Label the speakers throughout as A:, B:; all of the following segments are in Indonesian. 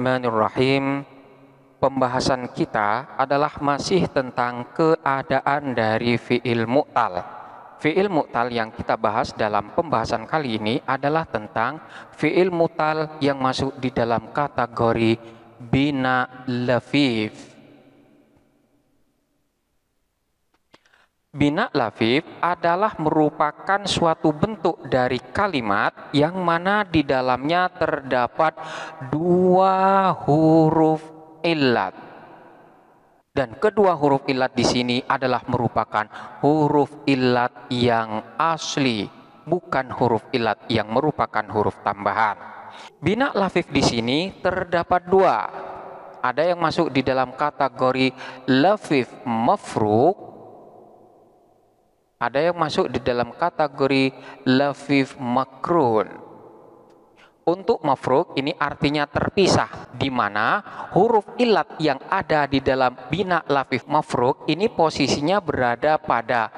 A: Bismillahirrahmanirrahim. Pembahasan kita adalah masih tentang keadaan dari fi'il mu'tal. Fi'il mu'tal yang kita bahas dalam pembahasan kali ini adalah tentang fi'il mu'tal yang masuk di dalam kategori bina lafif. Bina lafif adalah merupakan suatu bentuk dari kalimat yang mana di dalamnya terdapat dua huruf ilat Dan kedua huruf ilat di sini adalah merupakan huruf ilat yang asli, bukan huruf ilat yang merupakan huruf tambahan. Bina lafif di sini terdapat dua. Ada yang masuk di dalam kategori lafif mafruk ada yang masuk di dalam kategori lafif makrun. Untuk mafruk ini artinya terpisah di mana huruf ilat yang ada di dalam bina lafif mafruk ini posisinya berada pada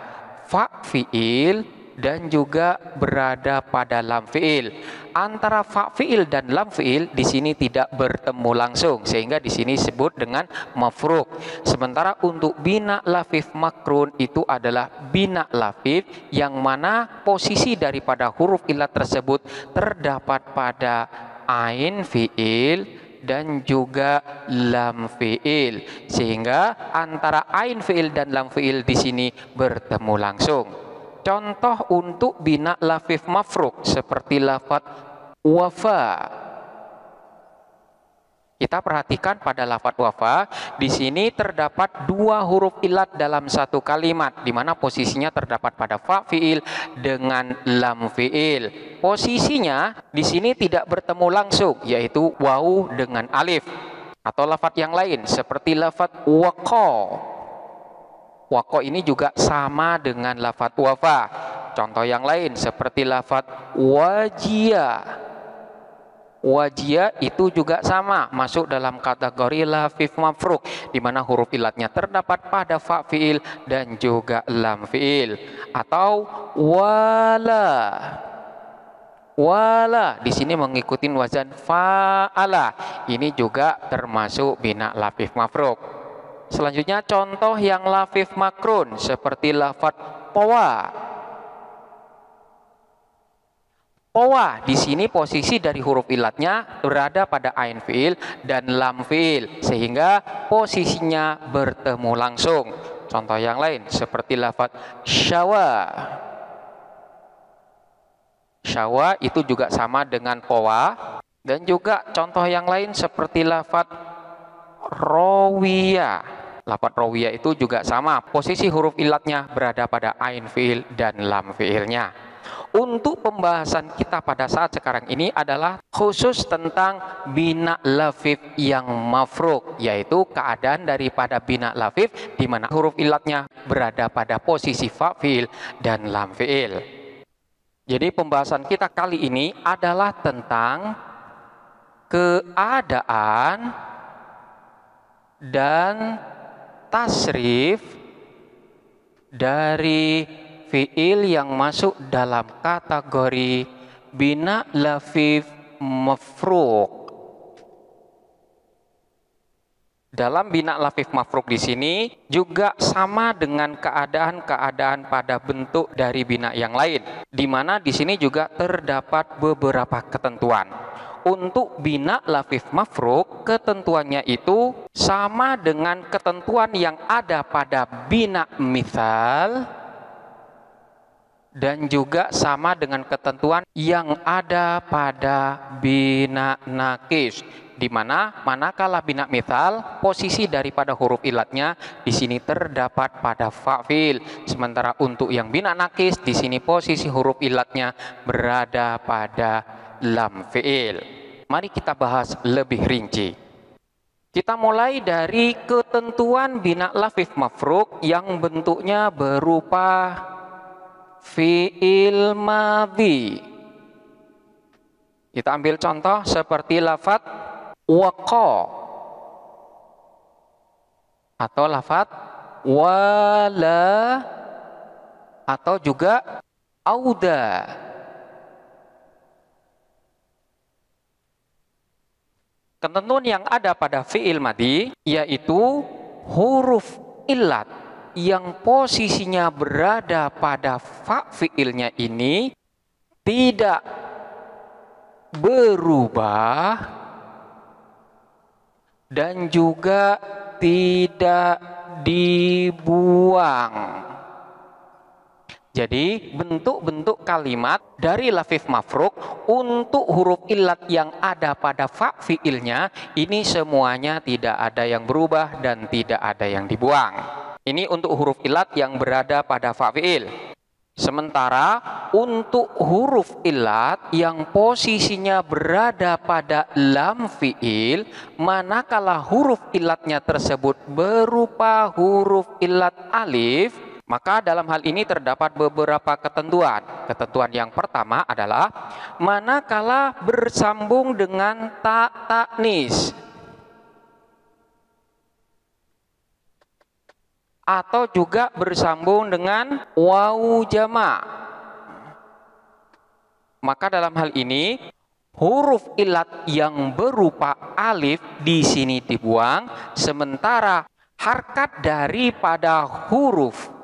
A: fa fiil dan juga berada pada lam fiil. Antara fa fiil dan lam fiil di sini tidak bertemu langsung sehingga di sini disebut dengan mafruk. Sementara untuk bina lafif makrun itu adalah bina lafif yang mana posisi daripada huruf ilat tersebut terdapat pada ain fiil dan juga lam fiil sehingga antara ain fiil dan lam fiil di sini bertemu langsung contoh untuk bina lafif mafruk seperti lafat wafa kita perhatikan pada lafat wafa di sini terdapat dua huruf ilat dalam satu kalimat di mana posisinya terdapat pada fa fiil dengan lam fiil posisinya di sini tidak bertemu langsung yaitu wau dengan alif atau lafat yang lain seperti lafat waqa Wako ini juga sama dengan lafat wafa. Contoh yang lain seperti lafat wajia. Wajia itu juga sama masuk dalam kategori lafif mafruk di mana huruf ilatnya terdapat pada fa fiil dan juga lam fiil atau wala wala di sini mengikuti wazan faala ini juga termasuk bina lafif mafruk Selanjutnya contoh yang lafif makrun seperti lafat powa. Powa di sini posisi dari huruf ilatnya berada pada ain fiil dan lam fiil sehingga posisinya bertemu langsung. Contoh yang lain seperti lafat syawa. Syawa itu juga sama dengan powa dan juga contoh yang lain seperti lafat rawiyah lafat rawiya itu juga sama. Posisi huruf ilatnya berada pada ain fiil dan lam fiilnya. Untuk pembahasan kita pada saat sekarang ini adalah khusus tentang bina lafif yang mafruk, yaitu keadaan daripada bina lafif di mana huruf ilatnya berada pada posisi fa'fil dan lam fi'il. Jadi pembahasan kita kali ini adalah tentang keadaan dan tasrif dari fiil yang masuk dalam kategori bina lafif mafruk Dalam bina lafif mafruk di sini juga sama dengan keadaan-keadaan pada bentuk dari bina yang lain, di mana di sini juga terdapat beberapa ketentuan untuk bina lafif mafruk ketentuannya itu sama dengan ketentuan yang ada pada bina mithal dan juga sama dengan ketentuan yang ada pada bina nakis di mana manakala bina mithal posisi daripada huruf ilatnya di sini terdapat pada fa'fil sementara untuk yang bina nakis di sini posisi huruf ilatnya berada pada lam fi'il. Mari kita bahas lebih rinci. Kita mulai dari ketentuan bina lafif mafruk yang bentuknya berupa fi'il madhi. Kita ambil contoh seperti lafat waqa atau lafat wala atau juga auda Ketentuan yang ada pada fi'il madi yaitu huruf ilat yang posisinya berada pada fa fi'ilnya ini tidak berubah dan juga tidak dibuang. Jadi bentuk-bentuk kalimat dari lafif mafruk untuk huruf ilat yang ada pada fa fiilnya ini semuanya tidak ada yang berubah dan tidak ada yang dibuang. Ini untuk huruf ilat yang berada pada fa fiil. Sementara untuk huruf ilat yang posisinya berada pada lam fiil, manakala huruf ilatnya tersebut berupa huruf ilat alif, maka dalam hal ini terdapat beberapa ketentuan. Ketentuan yang pertama adalah manakala bersambung dengan tak taknis atau juga bersambung dengan wau jama. Maka dalam hal ini huruf ilat yang berupa alif di sini dibuang sementara harkat daripada huruf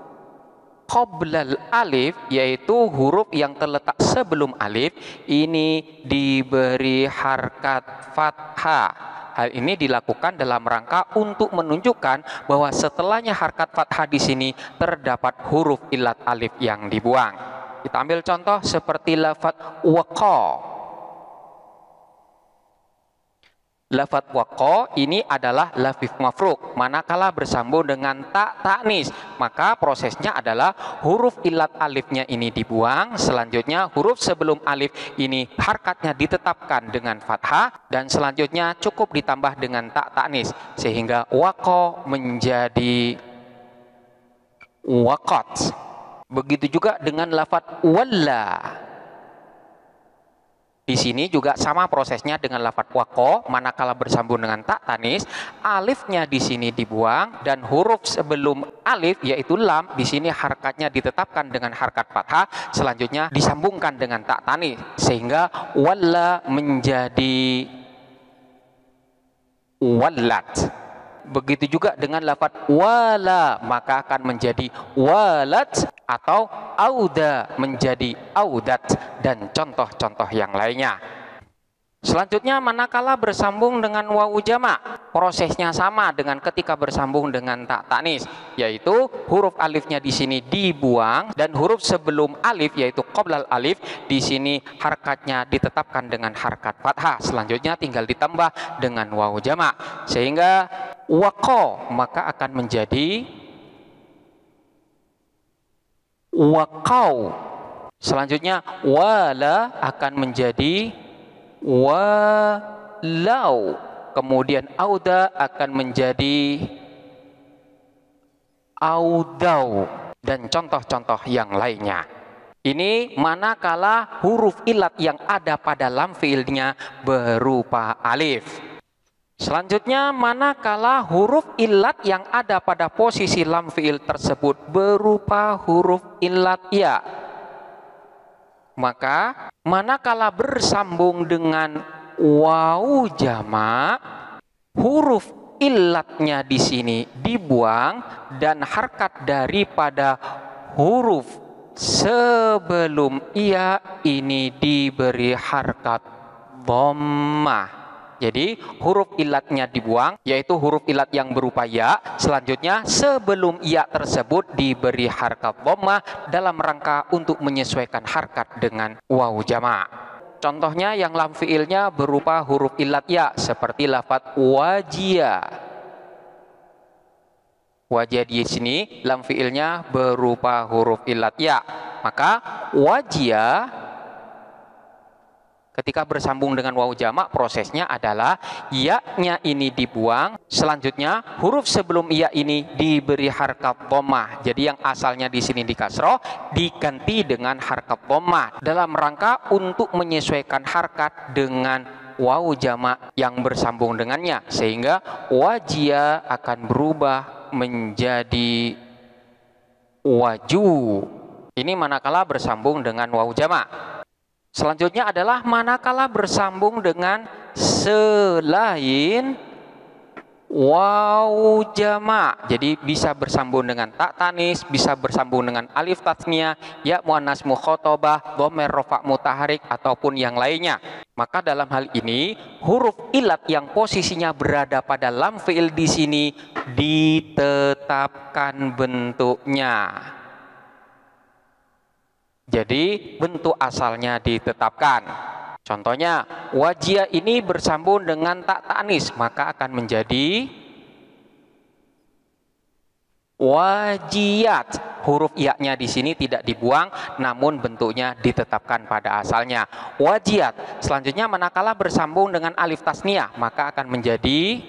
A: qoblal alif yaitu huruf yang terletak sebelum alif ini diberi harkat fathah. Hal ini dilakukan dalam rangka untuk menunjukkan bahwa setelahnya harkat fathah di sini terdapat huruf ilat alif yang dibuang. Kita ambil contoh seperti lafat waqa Lafat wako ini adalah lafif mafruk. Manakala bersambung dengan tak taknis, maka prosesnya adalah huruf ilat alifnya ini dibuang. Selanjutnya huruf sebelum alif ini harkatnya ditetapkan dengan fathah dan selanjutnya cukup ditambah dengan tak taknis sehingga wako menjadi wakot. Begitu juga dengan lafat wallah di sini juga sama prosesnya dengan lafat wako, manakala bersambung dengan tak tanis, alifnya di sini dibuang dan huruf sebelum alif yaitu lam di sini harkatnya ditetapkan dengan harkat fathah, selanjutnya disambungkan dengan tak tanis sehingga wala menjadi wallat. Begitu juga dengan lafat wala maka akan menjadi walat atau auda menjadi audat dan contoh-contoh yang lainnya. Selanjutnya manakala bersambung dengan wawu jamak, prosesnya sama dengan ketika bersambung dengan tak taknis, yaitu huruf alifnya di sini dibuang dan huruf sebelum alif yaitu qoblal alif di sini harkatnya ditetapkan dengan harkat fathah. Selanjutnya tinggal ditambah dengan wawu jamak sehingga wako maka akan menjadi wakau. Selanjutnya wala akan menjadi walau kemudian auda akan menjadi audau dan contoh-contoh yang lainnya. Ini manakala huruf ilat yang ada pada lam fiilnya berupa alif. Selanjutnya manakala huruf ilat yang ada pada posisi lam fiil tersebut berupa huruf ilat ya. Maka manakala bersambung dengan wau jama, huruf ilatnya di sini dibuang dan harkat daripada huruf sebelum ia ini diberi harkat dhammah jadi huruf ilatnya dibuang, yaitu huruf ilat yang berupa ya. Selanjutnya sebelum ya tersebut diberi harkat boma dalam rangka untuk menyesuaikan harkat dengan wau jama'. Contohnya yang lam fiilnya berupa huruf ilat ya seperti lafat wajia. Wajia di sini lam fiilnya berupa huruf ilat ya. Maka wajia Ketika bersambung dengan wau jamak prosesnya adalah iya-nya ini dibuang, selanjutnya huruf sebelum iya ini diberi harkat dhammah. Jadi yang asalnya di sini di kasroh diganti dengan harkat dhammah dalam rangka untuk menyesuaikan harkat dengan wau jamak yang bersambung dengannya sehingga wajia akan berubah menjadi waju ini manakala bersambung dengan wau jamak Selanjutnya adalah manakala bersambung dengan selain waw jamak. Jadi bisa bersambung dengan tak tanis, bisa bersambung dengan alif tasnia, ya muannas mukhotobah, gomer rofa mutaharik ataupun yang lainnya. Maka dalam hal ini huruf ilat yang posisinya berada pada lam fi'il di sini ditetapkan bentuknya. Jadi bentuk asalnya ditetapkan. Contohnya, wajia ini bersambung dengan tak tanis, maka akan menjadi wajiat. Huruf iaknya di sini tidak dibuang, namun bentuknya ditetapkan pada asalnya. Wajiat. Selanjutnya, manakala bersambung dengan alif tasniah, maka akan menjadi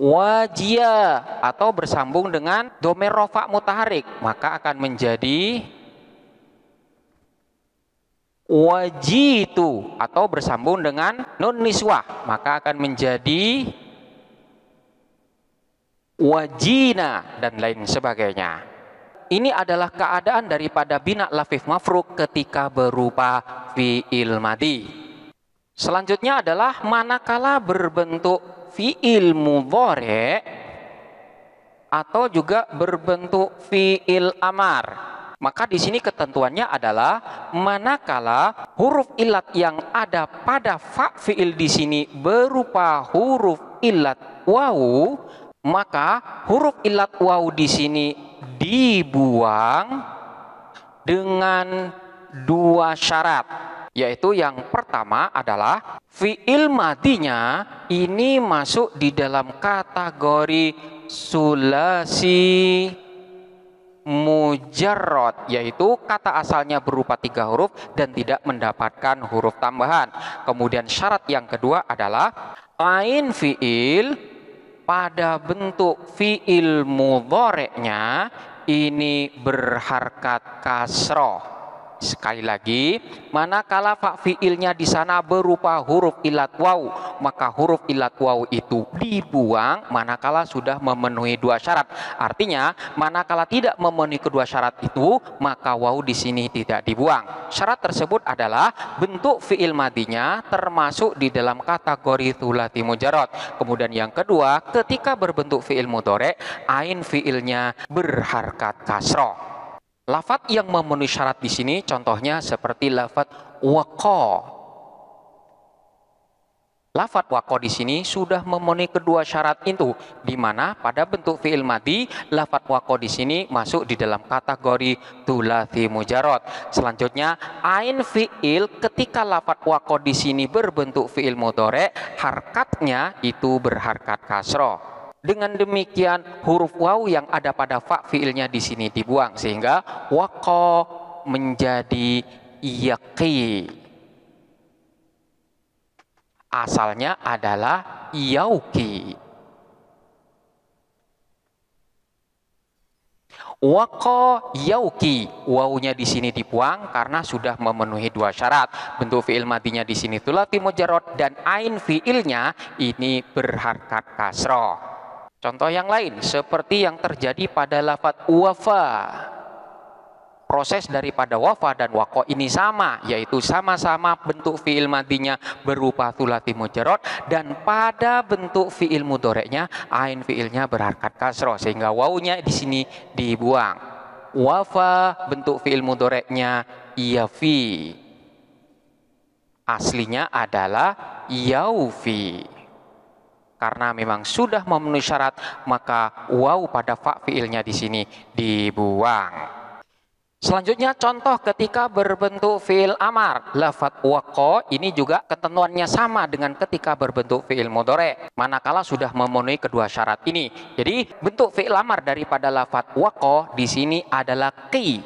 A: wajia atau bersambung dengan domer rofa mutaharik maka akan menjadi wajitu atau bersambung dengan nun niswah maka akan menjadi wajina dan lain sebagainya ini adalah keadaan daripada bina lafif mafruk ketika berupa fi'il madi selanjutnya adalah manakala berbentuk fi'il mudhari atau juga berbentuk fi'il amar. Maka di sini ketentuannya adalah manakala huruf ilat yang ada pada fa di sini berupa huruf ilat wau, maka huruf ilat wau di sini dibuang dengan dua syarat yaitu yang pertama adalah fiil matinya ini masuk di dalam kategori sulasi mujarot, yaitu kata asalnya berupa tiga huruf dan tidak mendapatkan huruf tambahan kemudian syarat yang kedua adalah lain fiil pada bentuk fiil mudoreknya ini berharkat kasroh Sekali lagi, manakala fak fiilnya di sana berupa huruf ilat waw, maka huruf ilat waw itu dibuang manakala sudah memenuhi dua syarat. Artinya, manakala tidak memenuhi kedua syarat itu, maka wau di sini tidak dibuang. Syarat tersebut adalah bentuk fiil madinya termasuk di dalam kategori tulati mujarot. Kemudian yang kedua, ketika berbentuk fiil mudore, ain fiilnya berharkat kasroh. Lafat yang memenuhi syarat di sini contohnya seperti lafat wako. Lafat wako di sini sudah memenuhi kedua syarat itu, di mana pada bentuk fiil madi, lafat wako di sini masuk di dalam kategori tulati mujarot. Selanjutnya, ain fiil ketika lafat wako di sini berbentuk fiil mudore, harkatnya itu berharkat kasroh. Dengan demikian huruf waw yang ada pada fa fiilnya di sini dibuang sehingga waqa menjadi yaqi. Asalnya adalah yauki. Wako yauki wawunya di sini dibuang karena sudah memenuhi dua syarat bentuk fiil matinya di sini tulati mujarot dan ain fiilnya ini berharkat kasroh Contoh yang lain, seperti yang terjadi pada lafat wafa. Proses daripada wafa dan wako ini sama, yaitu sama-sama bentuk fi'il matinya berupa tulati mujarot, dan pada bentuk fi'il mudoreknya, ain fi'ilnya berharkat kasro sehingga wawunya di sini dibuang. Wafa bentuk fi'il mudoreknya iya fi Aslinya adalah yaufi karena memang sudah memenuhi syarat maka wau pada fa fiilnya di sini dibuang. Selanjutnya contoh ketika berbentuk fiil amar, lafat wako ini juga ketentuannya sama dengan ketika berbentuk fiil modore, manakala sudah memenuhi kedua syarat ini. Jadi bentuk fiil amar daripada lafat wako di sini adalah ki.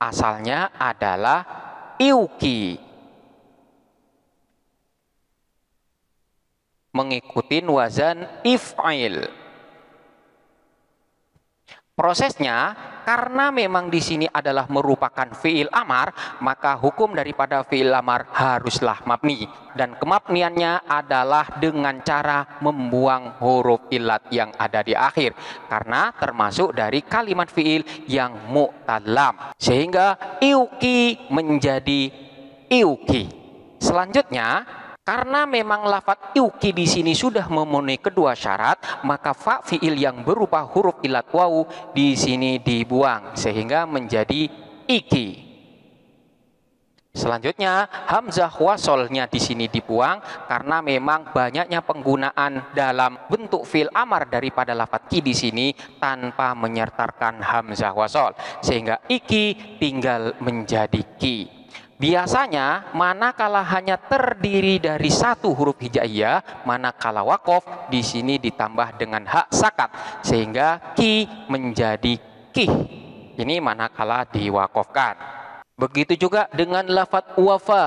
A: Asalnya adalah iuki mengikuti wazan if'il. Prosesnya karena memang di sini adalah merupakan fiil amar, maka hukum daripada fiil amar haruslah mabni dan kemabniannya adalah dengan cara membuang huruf ilat yang ada di akhir karena termasuk dari kalimat fiil yang mu'talam sehingga iuki menjadi iuki. Selanjutnya karena memang lafat iuki di sini sudah memenuhi kedua syarat, maka fa fiil yang berupa huruf ilat wau di sini dibuang sehingga menjadi iki. Selanjutnya, hamzah wasolnya di sini dibuang karena memang banyaknya penggunaan dalam bentuk fil amar daripada lafat ki di sini tanpa menyertarkan hamzah wasol sehingga iki tinggal menjadi ki. Biasanya manakala hanya terdiri dari satu huruf hijaiyah, manakala wakof di sini ditambah dengan hak sakat sehingga ki menjadi ki. Ini manakala diwakofkan. Begitu juga dengan lafat wafa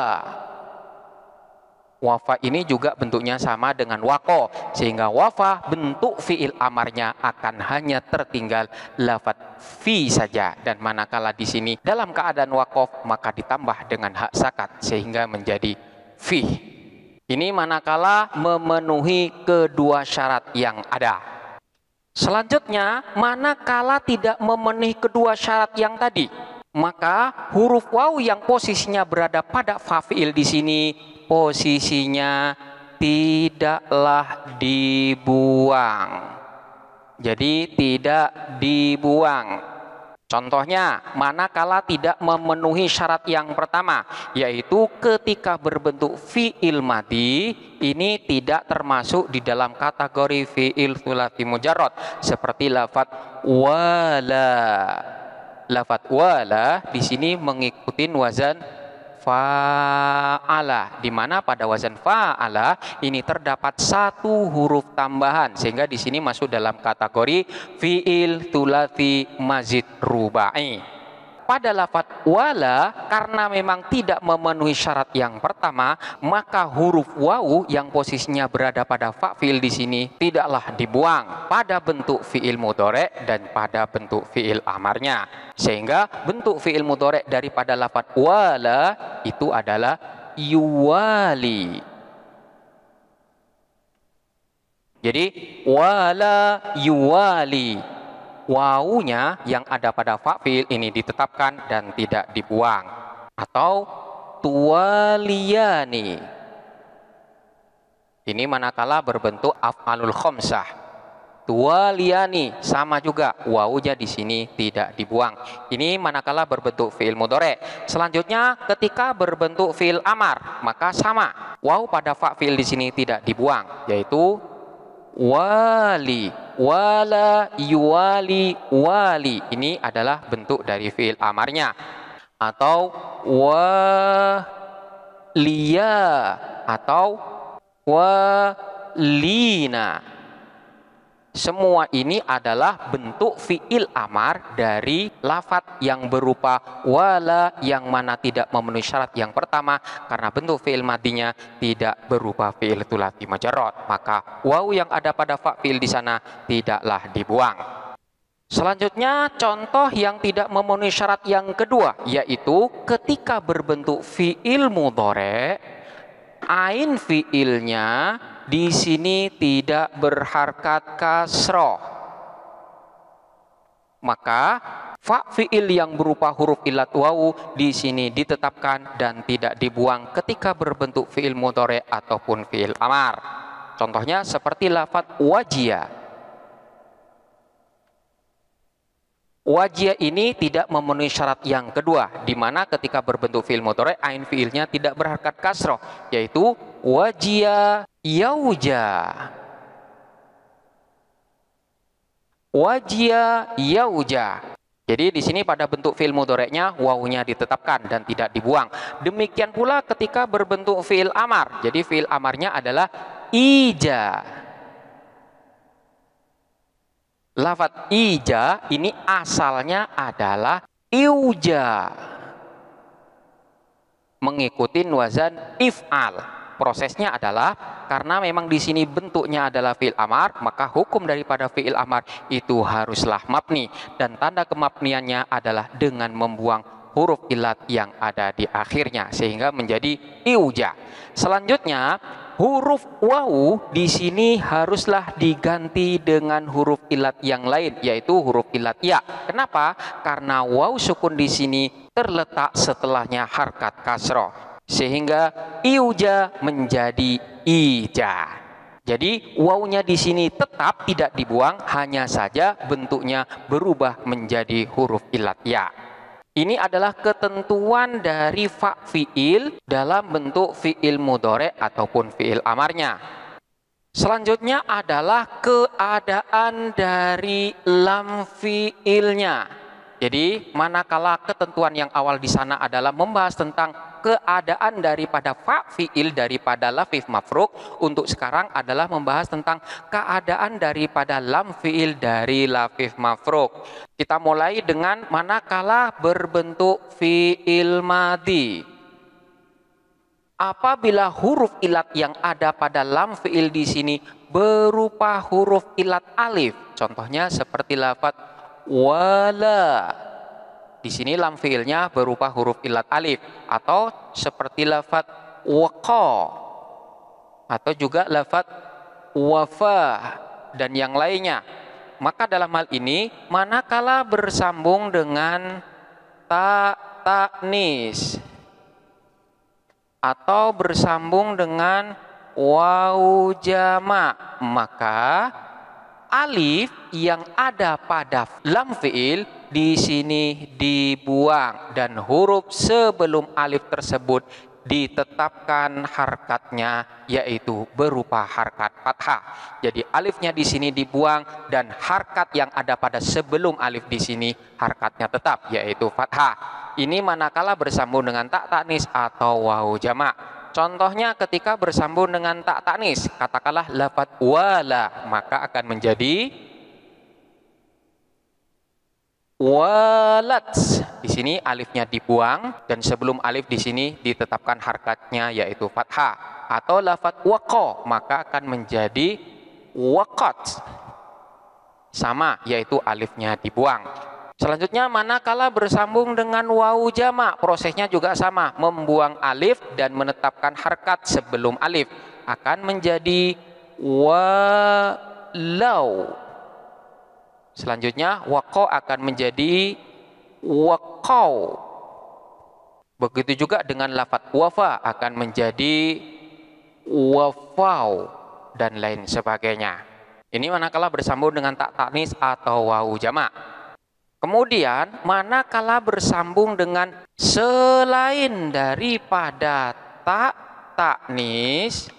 A: Wafa ini juga bentuknya sama dengan wako sehingga wafa bentuk fiil amarnya akan hanya tertinggal lafat fi saja dan manakala di sini dalam keadaan wakof maka ditambah dengan hak sakat sehingga menjadi fi. Ini manakala memenuhi kedua syarat yang ada. Selanjutnya manakala tidak memenuhi kedua syarat yang tadi maka huruf waw yang posisinya berada pada fa'il di sini posisinya tidaklah dibuang. Jadi tidak dibuang. Contohnya, manakala tidak memenuhi syarat yang pertama, yaitu ketika berbentuk fi'il mati, ini tidak termasuk di dalam kategori fi'il sulasi mujarrad, seperti lafat wala lafat wala di sini mengikuti wazan fa'ala di mana pada wazan fa'ala ini terdapat satu huruf tambahan sehingga di sini masuk dalam kategori fi'il tulati mazid rubai pada lafat wala karena memang tidak memenuhi syarat yang pertama, maka huruf wawu yang posisinya berada pada fa'fil di sini tidaklah dibuang pada bentuk fi'il mudore dan pada bentuk fi'il amarnya. Sehingga bentuk fi'il mudore daripada lafat wala itu adalah yuwali. Jadi wala yuwali wawunya yang ada pada fa'fil ini ditetapkan dan tidak dibuang. Atau tuwaliyani. Ini manakala berbentuk af'alul khomsah. Tuwaliyani sama juga wawunya di sini tidak dibuang. Ini manakala berbentuk fiil mudore. Selanjutnya ketika berbentuk fiil amar maka sama. Waw pada fa'fil di sini tidak dibuang yaitu wali wala yuwali wali ini adalah bentuk dari fiil amarnya atau waliya atau walina semua ini adalah bentuk fiil amar dari lafat yang berupa wala yang mana tidak memenuhi syarat yang pertama karena bentuk fiil matinya tidak berupa fiil tulati majarot. Maka waw yang ada pada fa di sana tidaklah dibuang. Selanjutnya contoh yang tidak memenuhi syarat yang kedua yaitu ketika berbentuk fiil mudore ain fiilnya di sini tidak berharkat kasroh. Maka fa fiil yang berupa huruf ilat wawu di sini ditetapkan dan tidak dibuang ketika berbentuk fiil motore ataupun fiil amar. Contohnya seperti lafat wajia. Wajia ini tidak memenuhi syarat yang kedua, di mana ketika berbentuk fiil motore, ain fiilnya tidak berharkat kasroh, yaitu wajia yauja wajia yauja jadi di sini pada bentuk fi'il mudoreknya wawunya ditetapkan dan tidak dibuang. Demikian pula ketika berbentuk fi'il amar. Jadi fi'il amarnya adalah ija. Lafat ija ini asalnya adalah iuja. Mengikuti wazan if'al prosesnya adalah karena memang di sini bentuknya adalah fiil amar, maka hukum daripada fiil amar itu haruslah mabni dan tanda kemabniannya adalah dengan membuang huruf ilat yang ada di akhirnya sehingga menjadi iuja. Selanjutnya huruf wau di sini haruslah diganti dengan huruf ilat yang lain yaitu huruf ilat ya. Kenapa? Karena wau sukun di sini terletak setelahnya harkat kasroh sehingga iuja menjadi ija. Jadi wawnya di sini tetap tidak dibuang, hanya saja bentuknya berubah menjadi huruf ilat ya. Ini adalah ketentuan dari fa fiil dalam bentuk fiil mudore ataupun fiil amarnya. Selanjutnya adalah keadaan dari lam fiilnya. Jadi manakala ketentuan yang awal di sana adalah membahas tentang keadaan daripada fa fiil daripada lafif mafruk untuk sekarang adalah membahas tentang keadaan daripada lam fiil dari lafif mafruk. Kita mulai dengan manakala berbentuk fiil madi. Apabila huruf ilat yang ada pada lam fiil di sini berupa huruf ilat alif, contohnya seperti lafat wala di sini lam fiilnya berupa huruf ilat alif atau seperti lafat waqa atau juga lafat wafa dan yang lainnya. Maka dalam hal ini manakala bersambung dengan ta taknis atau bersambung dengan wau jama maka alif yang ada pada lam fiil di sini dibuang dan huruf sebelum alif tersebut ditetapkan harkatnya yaitu berupa harkat fathah. Jadi alifnya di sini dibuang dan harkat yang ada pada sebelum alif di sini harkatnya tetap yaitu fathah. Ini manakala bersambung dengan tak taknis atau wau jamak. Contohnya ketika bersambung dengan tak taknis, katakanlah lafat wala, maka akan menjadi walat di sini alifnya dibuang dan sebelum alif di sini ditetapkan harkatnya yaitu fathah atau lafat wako maka akan menjadi wakot sama yaitu alifnya dibuang selanjutnya manakala bersambung dengan wau jama prosesnya juga sama membuang alif dan menetapkan harkat sebelum alif akan menjadi walau Selanjutnya wako akan menjadi wakau. Begitu juga dengan lafat wafa akan menjadi wafau dan lain sebagainya. Ini manakala bersambung dengan tak taknis atau wau jamak. Kemudian manakala bersambung dengan selain daripada tak taknis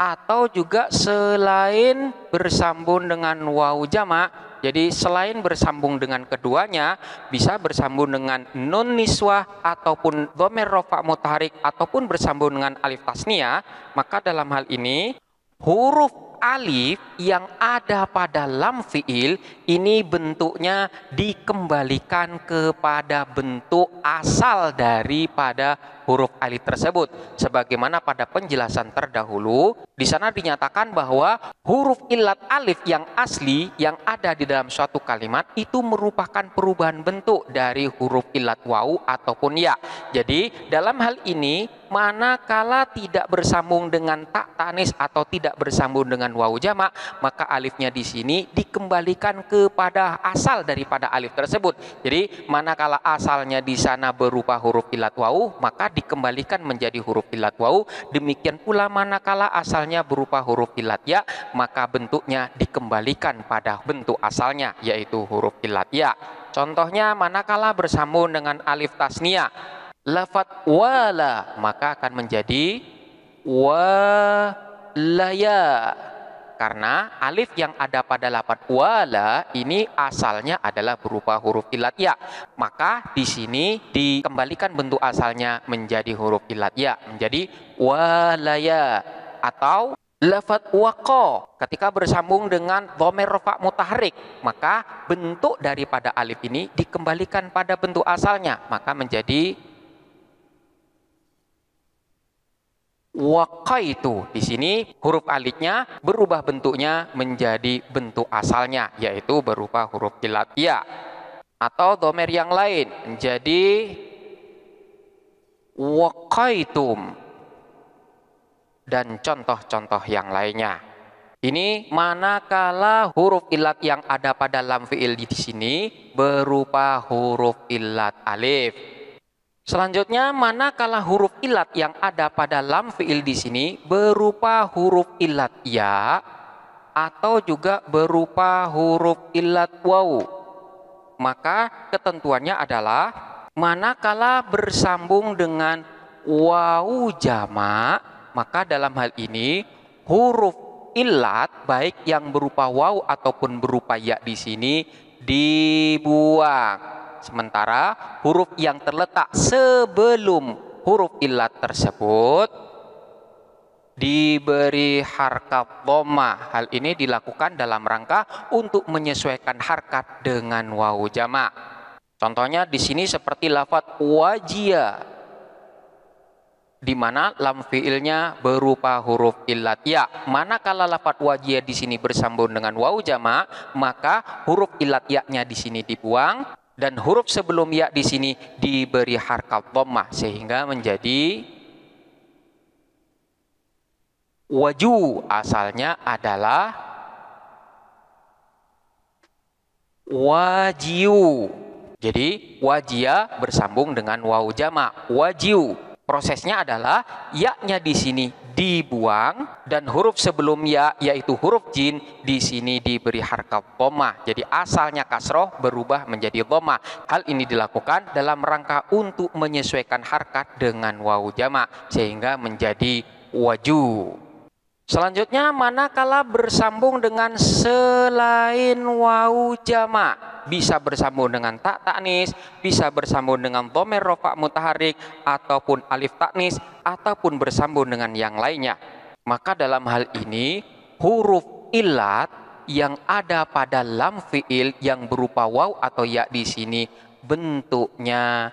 A: atau juga selain bersambung dengan wau jamak jadi selain bersambung dengan keduanya bisa bersambung dengan nun niswah ataupun dhamir rofa mutarik ataupun bersambung dengan alif tasnia maka dalam hal ini huruf alif yang ada pada lam fiil ini bentuknya dikembalikan kepada bentuk asal daripada huruf alif tersebut. Sebagaimana pada penjelasan terdahulu, di sana dinyatakan bahwa huruf ilat alif yang asli yang ada di dalam suatu kalimat itu merupakan perubahan bentuk dari huruf ilat wau ataupun ya. Jadi dalam hal ini manakala tidak bersambung dengan tak tanis atau tidak bersambung dengan wau jamak, maka alifnya di sini dikembalikan kepada asal daripada alif tersebut. Jadi manakala asalnya di sana berupa huruf ilat wau, maka di dikembalikan menjadi huruf ilat wau, demikian pula manakala asalnya berupa huruf ilat ya, maka bentuknya dikembalikan pada bentuk asalnya yaitu huruf ilat ya. Contohnya manakala bersambung dengan alif tasnia, lafat wala maka akan menjadi ya karena alif yang ada pada lapat wala ini asalnya adalah berupa huruf ilat ya. Maka di sini dikembalikan bentuk asalnya menjadi huruf ilat ya, menjadi walaya atau lafat wako ketika bersambung dengan dhomer rofa mutahrik maka bentuk daripada alif ini dikembalikan pada bentuk asalnya maka menjadi Wakai itu di sini huruf alifnya berubah bentuknya menjadi bentuk asalnya yaitu berupa huruf ya atau domer yang lain menjadi wakaitum dan contoh-contoh yang lainnya. Ini manakala huruf ilat yang ada pada lam fi'il di sini berupa huruf ilat alif Selanjutnya, manakala huruf ilat yang ada pada lam fi'il di sini berupa huruf ilat ya atau juga berupa huruf ilat wau, Maka ketentuannya adalah manakala bersambung dengan wau jama, maka dalam hal ini huruf ilat baik yang berupa wau ataupun berupa ya di sini dibuang. Sementara huruf yang terletak sebelum huruf ilat tersebut diberi harkat doma. Hal ini dilakukan dalam rangka untuk menyesuaikan harkat dengan wawu jamak. Contohnya di sini seperti lafat wajia di mana lam fiilnya berupa huruf ilat ya. Manakala lafat wajia di sini bersambung dengan wau jamak, maka huruf ilat ya-nya di sini dibuang dan huruf sebelum ya di sini diberi harkat dhammah sehingga menjadi waju asalnya adalah wajiu jadi wajia bersambung dengan wau jamak wajiu prosesnya adalah yaknya di sini dibuang dan huruf sebelum ya yaitu huruf jin di sini diberi harkat koma Jadi asalnya kasroh berubah menjadi koma Hal ini dilakukan dalam rangka untuk menyesuaikan harkat dengan wau jama sehingga menjadi wajuh Selanjutnya manakala bersambung dengan selain wau jama bisa bersambung dengan tak taknis, bisa bersambung dengan tomer rofa mutaharik ataupun alif taknis ataupun bersambung dengan yang lainnya. Maka dalam hal ini huruf ilat yang ada pada lam fiil yang berupa wau atau ya di sini bentuknya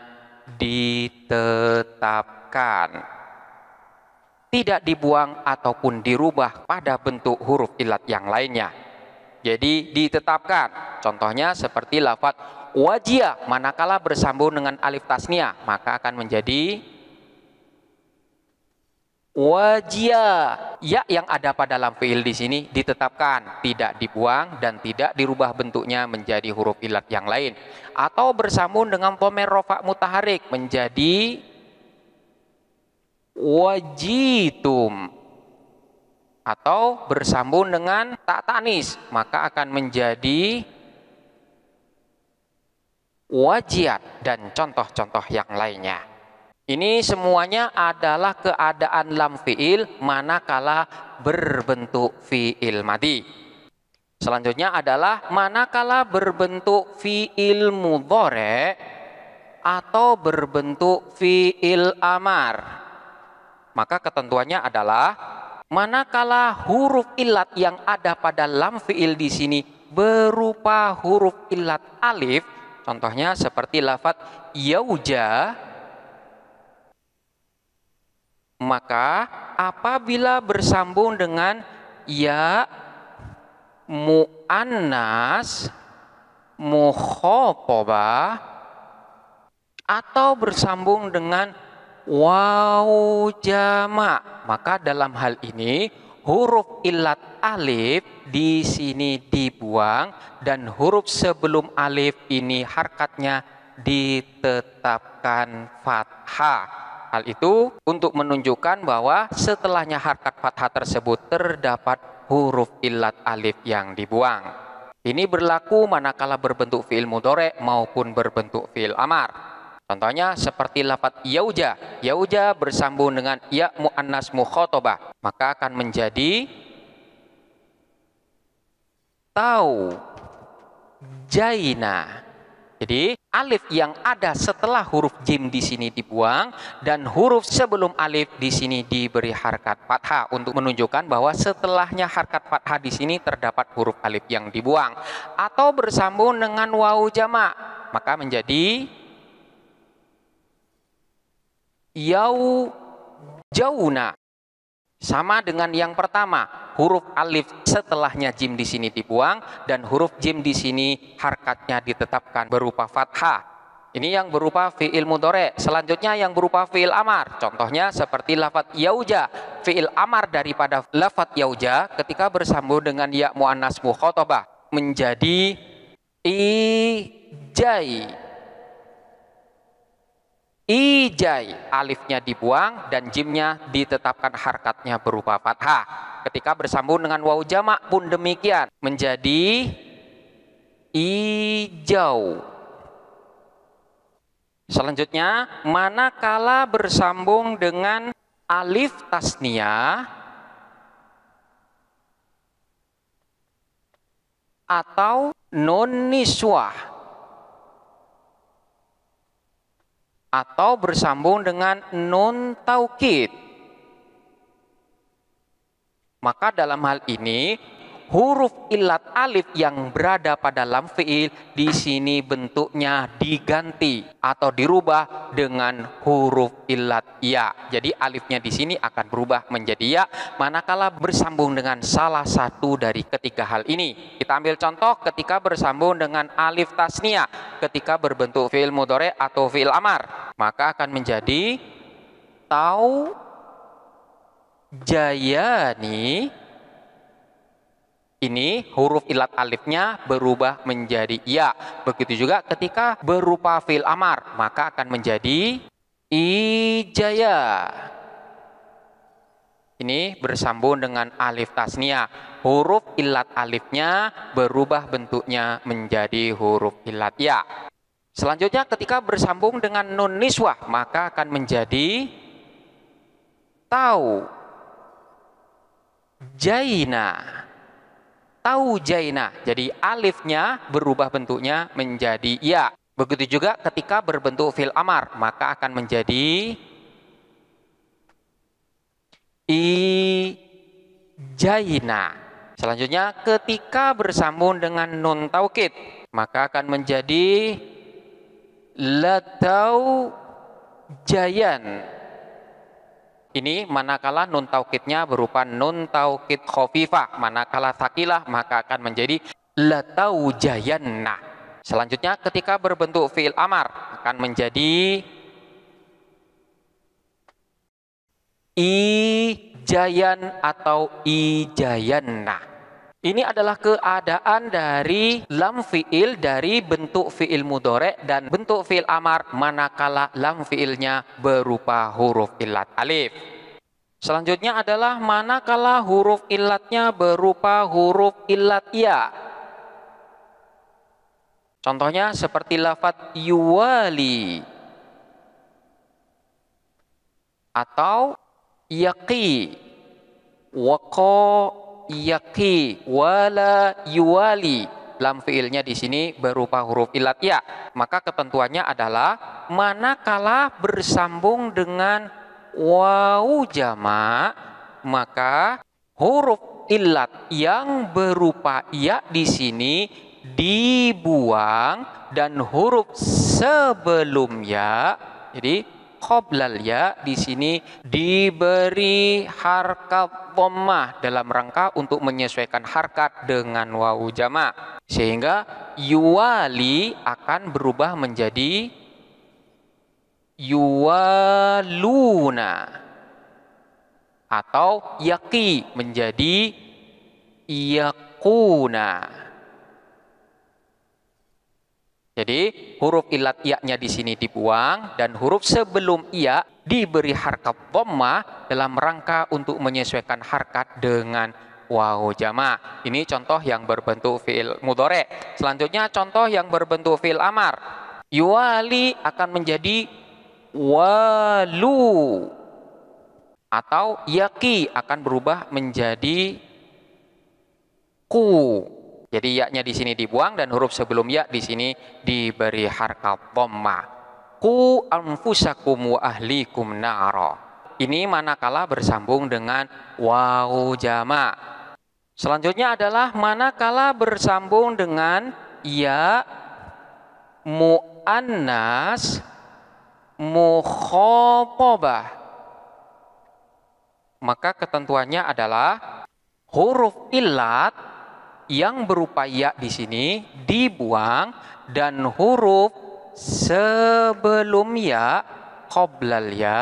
A: ditetapkan tidak dibuang ataupun dirubah pada bentuk huruf ilat yang lainnya. Jadi ditetapkan, contohnya seperti lafat wajia manakala bersambung dengan alif tasnia maka akan menjadi wajia ya yang ada pada lampu fiil di sini ditetapkan tidak dibuang dan tidak dirubah bentuknya menjadi huruf ilat yang lain atau bersambung dengan pomer rofak mutaharik menjadi wajitum atau bersambung dengan tak tanis maka akan menjadi wajiat dan contoh-contoh yang lainnya ini semuanya adalah keadaan lam fiil manakala berbentuk fiil madi selanjutnya adalah manakala berbentuk fiil mudhore atau berbentuk fiil amar maka ketentuannya adalah manakala huruf ilat yang ada pada lam fi'il di sini berupa huruf ilat alif, contohnya seperti lafat yauja, maka apabila bersambung dengan ya mu'annas mukhotobah atau bersambung dengan wau jama. Maka dalam hal ini huruf ilat alif di sini dibuang dan huruf sebelum alif ini harkatnya ditetapkan fathah. Hal itu untuk menunjukkan bahwa setelahnya harkat fathah tersebut terdapat huruf ilat alif yang dibuang. Ini berlaku manakala berbentuk fi'il mudore maupun berbentuk fi'il amar. Contohnya seperti lafat yauja. Yauja bersambung dengan ya mu'annas mukhotobah. Maka akan menjadi tau jaina. Jadi alif yang ada setelah huruf jim di sini dibuang dan huruf sebelum alif di sini diberi harkat fathah untuk menunjukkan bahwa setelahnya harkat fathah di sini terdapat huruf alif yang dibuang atau bersambung dengan wau jama maka menjadi yau jauna sama dengan yang pertama huruf alif setelahnya jim di sini dibuang dan huruf jim di sini harkatnya ditetapkan berupa fathah ini yang berupa fi'il mudore. Selanjutnya yang berupa fi'il amar. Contohnya seperti lafat yauja. Fi'il amar daripada lafat yauja ketika bersambung dengan ya mu'annas khotobah Menjadi ijai. Ijai alifnya dibuang dan jimnya ditetapkan harkatnya berupa fathah. Ketika bersambung dengan wau jamak pun demikian menjadi ijau. Selanjutnya, manakala bersambung dengan alif tasnia atau non niswah atau bersambung dengan nun taukid. Maka dalam hal ini huruf ilat alif yang berada pada lam fiil di sini bentuknya diganti atau dirubah dengan huruf ilat ya. Jadi alifnya di sini akan berubah menjadi ya manakala bersambung dengan salah satu dari ketiga hal ini. Kita ambil contoh ketika bersambung dengan alif tasnia ketika berbentuk fiil mudore atau fiil amar, maka akan menjadi tau jayani ini huruf ilat alifnya berubah menjadi ya. Begitu juga ketika berupa fil amar, maka akan menjadi ijaya. Ini bersambung dengan alif tasnia. Huruf ilat alifnya berubah bentuknya menjadi huruf ilat ya. Selanjutnya ketika bersambung dengan nun niswah, maka akan menjadi tau. Jaina jaina Jadi alifnya berubah bentuknya menjadi ya. Begitu juga ketika berbentuk fil amar, maka akan menjadi i jaina Selanjutnya ketika bersambung dengan nun taukid, maka akan menjadi latau jayan. Ini manakala nun taukidnya berupa nun taukid khofifah, manakala takilah maka akan menjadi nah. Selanjutnya ketika berbentuk fi'il amar akan menjadi ijayan atau ijayanna. Ini adalah keadaan dari lam fi'il dari bentuk fi'il mudore dan bentuk fi'il amar manakala lam fi'ilnya berupa huruf ilat alif. Selanjutnya adalah manakala huruf ilatnya berupa huruf ilat ya. Contohnya seperti lafat yuwali atau yaqi waqa yaki wala yuwali lam fiilnya di sini berupa huruf ilat ya. Maka ketentuannya adalah manakala bersambung dengan wau jama maka huruf ilat yang berupa ya di sini dibuang dan huruf sebelumnya jadi qoblal ya di sini diberi harkat dhammah dalam rangka untuk menyesuaikan harkat dengan wawu jamak sehingga yuwali akan berubah menjadi yuwaluna atau yaki menjadi yakuna jadi huruf ilat iya-nya di sini dibuang dan huruf sebelum iya diberi harkat boma dalam rangka untuk menyesuaikan harkat dengan wawu jama. Ini contoh yang berbentuk fi'il mudore. Selanjutnya contoh yang berbentuk fi'il amar. Yuwali akan menjadi walu atau yaki akan berubah menjadi ku jadi yaknya di sini dibuang dan huruf sebelum ya di sini diberi harkat dhamma. Ku anfusakum wa ahlikum naro. Ini manakala bersambung dengan wau jama. Selanjutnya adalah manakala bersambung dengan ya muannas mukhobobah. Maka ketentuannya adalah huruf ilat yang berupa ya di sini dibuang dan huruf sebelum ya qoblal ya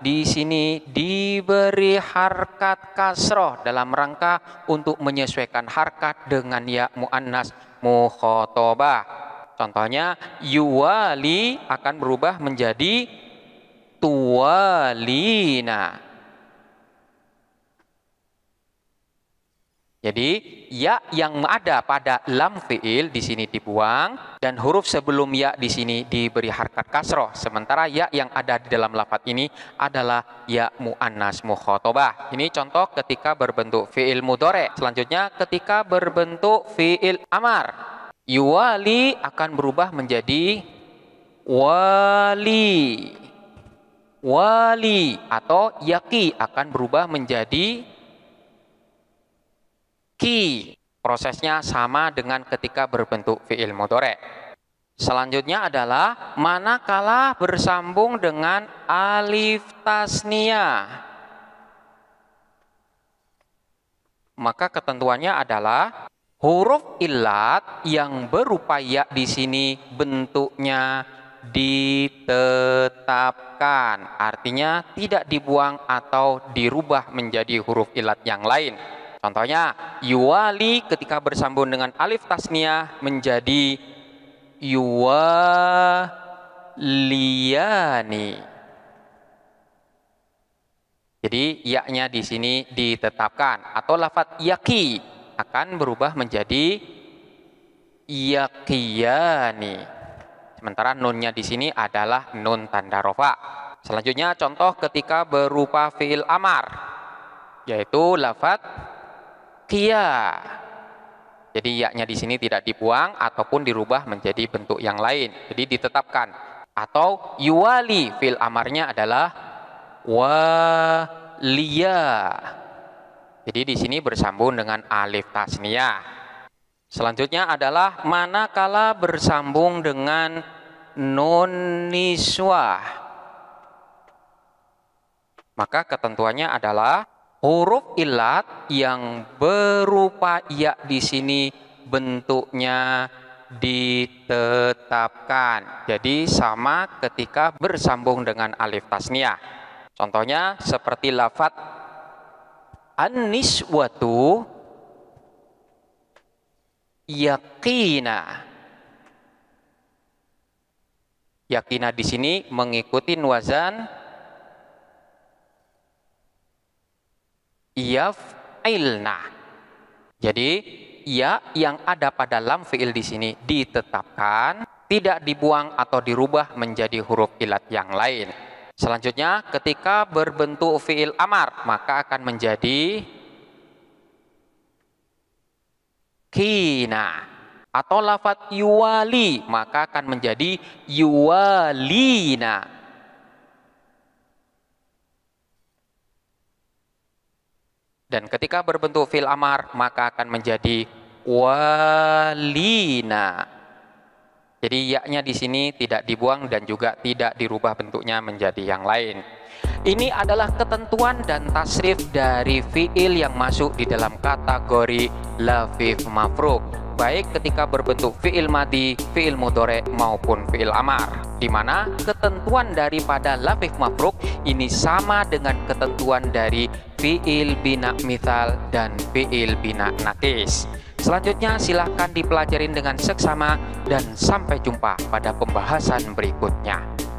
A: di sini diberi harkat kasroh dalam rangka untuk menyesuaikan harkat dengan ya mu'annas mukhotobah. Contohnya yuwali akan berubah menjadi tuwalina. Jadi ya yang ada pada lam fiil di sini dibuang dan huruf sebelum ya di sini diberi harkat kasroh. Sementara ya yang ada di dalam lafat ini adalah ya mu'annas mukhotobah. Ini contoh ketika berbentuk fiil mudore. Selanjutnya ketika berbentuk fiil amar. Yuwali akan berubah menjadi wali. Wali atau yaki akan berubah menjadi ki prosesnya sama dengan ketika berbentuk fiil mudore. Selanjutnya adalah manakala bersambung dengan alif tasnia. Maka ketentuannya adalah huruf ilat yang berupa ya di sini bentuknya ditetapkan. Artinya tidak dibuang atau dirubah menjadi huruf ilat yang lain. Contohnya, yuwali ketika bersambung dengan alif tasniah menjadi yuwaliyani. Jadi yaknya di sini ditetapkan atau lafat yaki akan berubah menjadi yakiyani. Sementara nunnya di sini adalah nun tanda rofa. Selanjutnya contoh ketika berupa fiil amar yaitu lafat kia. Jadi yaknya di sini tidak dibuang ataupun dirubah menjadi bentuk yang lain. Jadi ditetapkan atau yuwali fil amarnya adalah walia. Jadi di sini bersambung dengan alif tasniyah. Selanjutnya adalah manakala bersambung dengan nun niswah. Maka ketentuannya adalah huruf ilat yang berupa ya di sini bentuknya ditetapkan. Jadi sama ketika bersambung dengan alif tasniah. Contohnya seperti lafat an-niswatu yakina. Yakina di sini mengikuti wazan yaf'ilna. Jadi ia ya yang ada pada lam fi'il di sini ditetapkan tidak dibuang atau dirubah menjadi huruf ilat yang lain. Selanjutnya, ketika berbentuk fi'il amar, maka akan menjadi kina. Atau lafat yuwali, maka akan menjadi yuwalina. Dan ketika berbentuk fil amar maka akan menjadi walina. Jadi yaknya di sini tidak dibuang dan juga tidak dirubah bentuknya menjadi yang lain. Ini adalah ketentuan dan tasrif dari fiil yang masuk di dalam kategori lafif mafruk baik ketika berbentuk fiil madi, fiil mudore maupun fiil amar di mana ketentuan daripada lafif mafruk ini sama dengan ketentuan dari fi'il bina mithal dan fi'il bina nakis. Selanjutnya silahkan dipelajarin dengan seksama dan sampai jumpa pada pembahasan berikutnya.